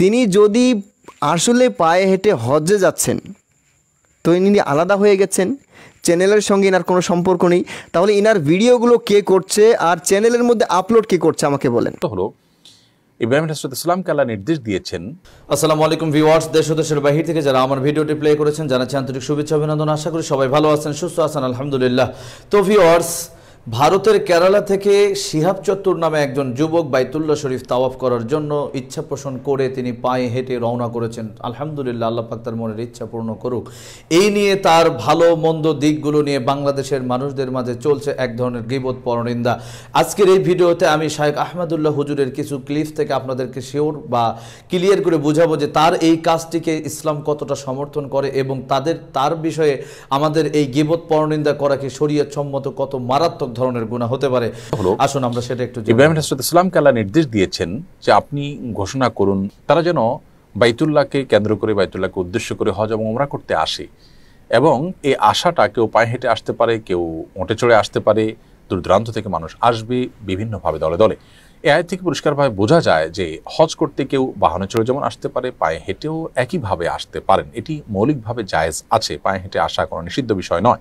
তিনি যদি আসলে পায়ে হেঁটে হজে যাচ্ছেন তো ইনি আলাদা হয়ে গেছেন চ্যানেলের সঙ্গে এনার কোনো সম্পর্ক নেই তাহলে ইনার ভিডিওগুলো কে করছে আর চ্যানেলের মধ্যে আপলোড কে করছে আমাকে বলেন হলো ইব্রাহিম হাসরত ইসলাম কালা নির্দেশ দিয়েছেন আসসালামু আলাইকুম ভিউয়ার্স দেশ ও দেশের বাহির থেকে যারা আমার ভিডিওটি প্লে করেছেন জানাচ্ছি আন্তরিক শুভেচ্ছা অভিনন্দন আশা করি সবাই ভালো আছেন সুস্থ আছেন আলহামদুলিল্লাহ তো ভিউয়ার্স ভারতের কেরালা থেকে শিহাব চত্বর নামে একজন যুবক বাইতুল্লাহ শরীফ তাওয়াফ করার জন্য ইচ্ছা পোষণ করে তিনি পায়ে হেঁটে রওনা করেছেন আলহামদুলিল্লাহ আল্লাহ পাক তার মনের ইচ্ছা পূর্ণ করুক এই নিয়ে তার ভালো মন্দ দিকগুলো নিয়ে বাংলাদেশের মানুষদের মাঝে চলছে এক ধরনের গিবত পরনিন্দা আজকের এই ভিডিওতে আমি শাহেক আহমদুল্লাহ হুজুরের কিছু ক্লিপ থেকে আপনাদেরকে শিওর বা ক্লিয়ার করে বুঝাবো যে তার এই কাজটিকে ইসলাম কতটা সমর্থন করে এবং তাদের তার বিষয়ে আমাদের এই গিবত পরনিন্দা করা কি শরীয়ত সম্মত কত মারাত্মক ধরনের গুণা হতে পারে আসুন আমরা সেটা একটু ইব্রাহিম ইসলামকে আল্লাহ নির্দেশ দিয়েছেন যে আপনি ঘোষণা করুন তারা যেন বাইতুল্লাহকে কেন্দ্র করে বাইতুল্লাহকে উদ্দেশ্য করে হজ এবং ওমরা করতে আসে এবং এই আশাটা কেউ পায়ে হেঁটে আসতে পারে কেউ ওঁটে চড়ে আসতে পারে দূর থেকে মানুষ আসবে বিভিন্নভাবে দলে দলে এআই থেকে পরিষ্কারভাবে বোঝা যায় যে হজ করতে কেউ বাহনে চড়ে যেমন আসতে পারে পায়ে হেঁটেও একইভাবে আসতে পারেন এটি মৌলিকভাবে জায়েজ আছে পায়ে হেঁটে আসা কোনো নিষিদ্ধ বিষয় নয়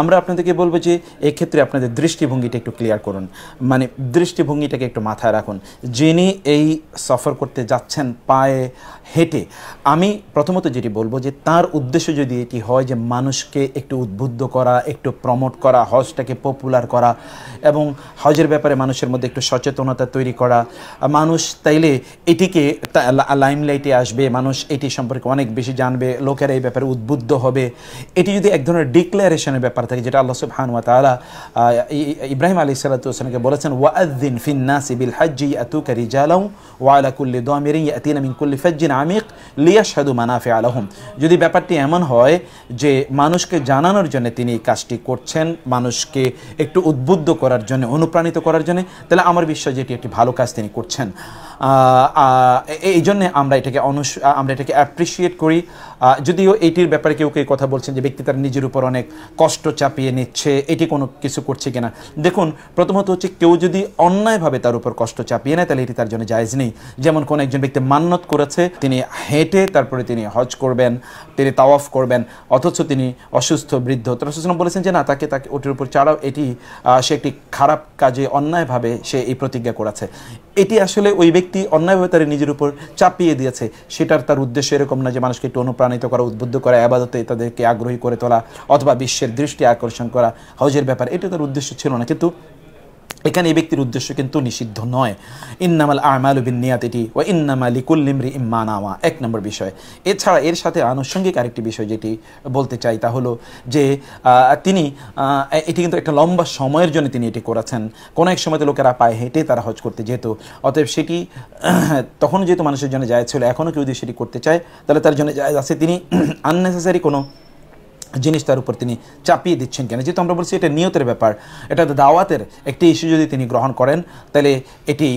আমরা আপনাদেরকে বলবো যে এক্ষেত্রে আপনাদের দৃষ্টিভঙ্গিটা একটু ক্লিয়ার করুন মানে দৃষ্টিভঙ্গিটাকে একটু মাথায় রাখুন যিনি এই সফর করতে যাচ্ছেন পায়ে হেঁটে আমি প্রথমত যেটি বলবো যে তার উদ্দেশ্য যদি এটি হয় যে মানুষকে একটু উদ্বুদ্ধ করা একটু প্রমোট করা হজটাকে পপুলার করা এবং হজের ব্যাপারে মানুষের মধ্যে একটু সচেতনতা ব্যবস্থা তৈরি করা মানুষ তাইলে এটিকে লাইমলাইটে আসবে মানুষ এটি সম্পর্কে অনেক বেশি জানবে লোকেরা এই ব্যাপারে উদ্বুদ্ধ হবে এটি যদি এক ধরনের ডিক্লারেশনের ব্যাপার থাকে যেটা আল্লাহ সুবহান ওয়া তাআলা ইব্রাহিম আলী সাল্লাতুসলামকে বলেছেন ওয়াদ্দিন ফিন্নাসি বিল হাজ্জি আতুকা রিজালাউ ওয়া আলা কুল্লি দামিরিন ইয়াতিনা মিন কুল্লি ফাজ্জিন আমিক লিয়া লিয়াশহাদু মানাফে আলহম যদি ব্যাপারটি এমন হয় যে মানুষকে জানানোর জন্য তিনি এই কাজটি করছেন মানুষকে একটু উদ্বুদ্ধ করার জন্য অনুপ্রাণিত করার জন্য তাহলে আমার বিশ্বাস যেটি একটি ভালো কাজ তিনি করছেন এই জন্যে আমরা এটাকে অনুস আমরা এটাকে অ্যাপ্রিসিয়েট করি যদিও এটির ব্যাপারে কেউ কেউ কথা বলছেন যে ব্যক্তি তার নিজের উপর অনেক কষ্ট চাপিয়ে নিচ্ছে এটি কোনো কিছু করছে কিনা দেখুন প্রথমত হচ্ছে কেউ যদি অন্যায়ভাবে তার উপর কষ্ট চাপিয়ে নেয় তাহলে এটি তার জন্য জায়জ নেই যেমন কোনো একজন ব্যক্তি মান্নত করেছে তিনি হেঁটে তারপরে তিনি হজ করবেন তিনি তাওয়াফ করবেন অথচ তিনি অসুস্থ বৃদ্ধ তারা বলেছেন যে না তাকে তাকে ওটির উপর চাড়াও এটি সে একটি খারাপ কাজে অন্যায়ভাবে সে এই প্রতিজ্ঞা করেছে এটি আসলে ওই ব্যক্তি অন্যায়ভাবে তার নিজের উপর চাপিয়ে দিয়েছে সেটার তার উদ্দেশ্য এরকম না যে মানুষকে একটু অনুপ্রাণ অনুপ্রাণিত করা উদ্বুদ্ধ করা আবাদতে তাদেরকে আগ্রহী করে তোলা অথবা বিশ্বের দৃষ্টি আকর্ষণ করা হজের ব্যাপার এটা তার উদ্দেশ্য ছিল না কিন্তু এখানে এই ব্যক্তির উদ্দেশ্য কিন্তু নিষিদ্ধ নয় ইন্নামাল আমাল বিন নিয়াত এটি ও ইন্নামা লিকুল্লিমরি ইম্মানাওয়া এক নম্বর বিষয় এছাড়া এর সাথে আনুষঙ্গিক আরেকটি বিষয় যেটি বলতে চাই তা হলো যে তিনি এটি কিন্তু একটা লম্বা সময়ের জন্য তিনি এটি করেছেন কোনো এক সময়তে লোকেরা পায়ে হেঁটে তারা হজ করতে যেত অতএব সেটি তখন যেহেতু মানুষের জন্য যায় ছিল এখনও কেউ যদি সেটি করতে চায় তাহলে তার জন্য যায় আছে তিনি আননেসেসারি কোনো জিনিস তার উপর তিনি চাপিয়ে দিচ্ছেন কেন যেহেতু আমরা বলছি এটা নিয়তের ব্যাপার এটা দাওয়াতের একটি ইস্যু যদি তিনি গ্রহণ করেন তাহলে এটি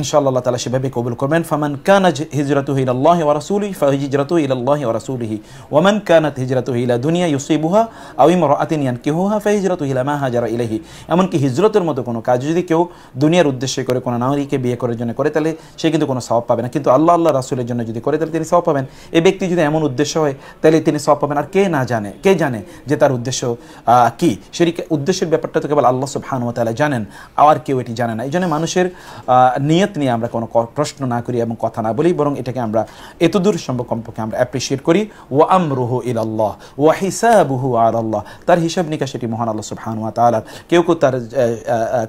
ইনশাআল্লাহ তালা সেভাবে কবুল করবেন ফমান কানাজ হিজরত ইলাল্লাহ ওয়া রাসূলি ফাহিজরাতু ইলাল্লাহ ওয়া রাসূলিহি ওয়া মান কানাত হিজরাতু ইলা দুনিয়া ইউসিবুহা আতিনিয়ান ইমরাআতিন ইয়ানকিহুহা ফাহিজরাতু ইলা মা হাজারা ইলাহি এমনকি হিজরতের মতো কোনো কাজ যদি কেউ দুনিয়ার উদ্দেশ্যে করে কোনো নাগরিককে বিয়ে করার জন্য করে তাহলে সে কিন্তু কোনো সব পাবে না কিন্তু আল্লাহ আল্লাহ রাসুলের জন্য যদি করে তাহলে তিনি সব পাবেন এই ব্যক্তি যদি এমন উদ্দেশ্য হয় তাহলে তিনি সব পাবেন আর কে না জানে কে জানে যে তার উদ্দেশ্য কি সেটি উদ্দেশ্যের ব্যাপারটা তো কেবল আল্লাহ সুবহানুয়া তালা জানেন আর কেউ এটি জানে না এই জন্য মানুষের নিয়ত নিয়ে আমরা কোনো প্রশ্ন না করি এবং কথা না বলি বরং এটাকে আমরা এতদূর সম্ভব কমপক্ষে আমরা অ্যাপ্রিসিয়েট করি আম রুহু ইল আল্লাহ ওয়া হিসাবুহু আর আল্লাহ তার হিসাব নিকাশ এটি মহান আল্লাহ সুবহানুয়া তালা কেউ কেউ তার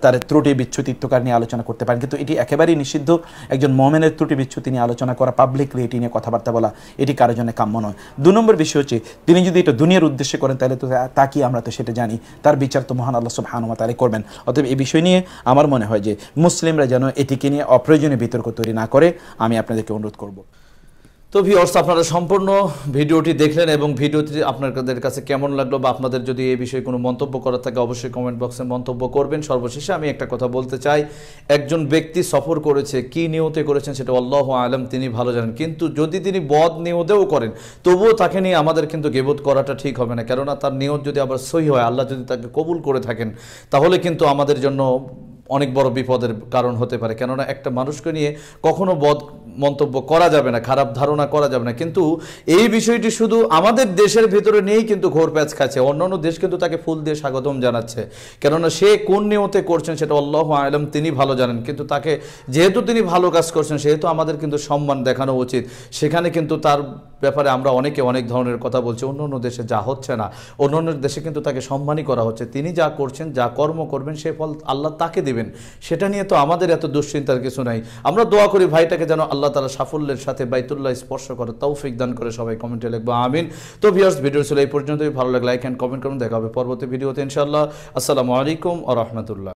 তার ত্রুটি ইত্যকার নিয়ে আলোচনা করতে পারেন কিন্তু এটি একেবারেই নিষিদ্ধ একজন মোমেনের ত্রুটি বিচ্ছুতি নিয়ে আলোচনা করা পাবলিকলি এটি নিয়ে কথাবার্তা বলা এটি কারোর জন্য কাম্য নয় দু নম্বর বিষয় হচ্ছে তিনি যদি এটা দুনিয়ার উদ্দেশ্যে করেন তাহলে তো তা কি আমরা তো সেটা জানি তার বিচার তো মহান আল্লাহ সব হানুমা তালে করবেন অতএব এই বিষয় নিয়ে আমার মনে হয় যে মুসলিমরা যেন এটিকে নিয়ে অপ্রয়োজনীয় বিতর্ক তৈরি না করে আমি আপনাদেরকে অনুরোধ করব তো ভিওর্স আপনারা সম্পূর্ণ ভিডিওটি দেখলেন এবং ভিডিওটি আপনাদের কাছে কেমন লাগলো বা আপনাদের যদি এই বিষয়ে কোনো মন্তব্য করার থাকে অবশ্যই কমেন্ট বক্সে মন্তব্য করবেন সর্বশেষে আমি একটা কথা বলতে চাই একজন ব্যক্তি সফর করেছে কি নিয়তে করেছেন সেটা অল্লাহ আলম তিনি ভালো জানেন কিন্তু যদি তিনি বদ নিয়তেও করেন তবুও তাকে নিয়ে আমাদের কিন্তু গেবোধ করাটা ঠিক হবে না কেননা তার নিয়ত যদি আবার সহি হয় আল্লাহ যদি তাকে কবুল করে থাকেন তাহলে কিন্তু আমাদের জন্য অনেক বড় বিপদের কারণ হতে পারে কেননা একটা মানুষকে নিয়ে কখনো বধ মন্তব্য করা যাবে না খারাপ ধারণা করা যাবে না কিন্তু এই বিষয়টি শুধু আমাদের দেশের ভেতরে নেই কিন্তু ঘোর প্যাচ খাচ্ছে অন্যান্য দেশ কিন্তু তাকে ফুল দিয়ে স্বাগতম জানাচ্ছে কেননা সে কোন নিয়মতে করছেন সেটা অল্লাহ আলম তিনি ভালো জানেন কিন্তু তাকে যেহেতু তিনি ভালো কাজ করছেন সেহেতু আমাদের কিন্তু সম্মান দেখানো উচিত সেখানে কিন্তু তার ব্যাপারে আমরা অনেকে অনেক ধরনের কথা বলছি অন্য অন্য দেশে যা হচ্ছে না অন্য অন্য দেশে কিন্তু তাকে সম্মানই করা হচ্ছে তিনি যা করছেন যা কর্ম করবেন সে ফল আল্লাহ তাকে দেবেন সেটা নিয়ে তো আমাদের এত দুশ্চিন্তার কিছু নাই আমরা দোয়া করি ভাইটাকে যেন আল্লাহ আল্লাহ তালা সাফল্যের সাথে বাইতুল্লাহ স্পর্শ করে তৌফিক দান করে সবাই কমেন্টে লিখবো আমিন তো ভিওর্স ভিডিও ছিল এই পর্যন্তই ভালো লাগে লাইক অ্যান্ড কমেন্ট করুন দেখা হবে পরবর্তী ভিডিওতে ইনশাআল্লাহ আসসালামু আলাইকুম আ রহমতুল্লাহ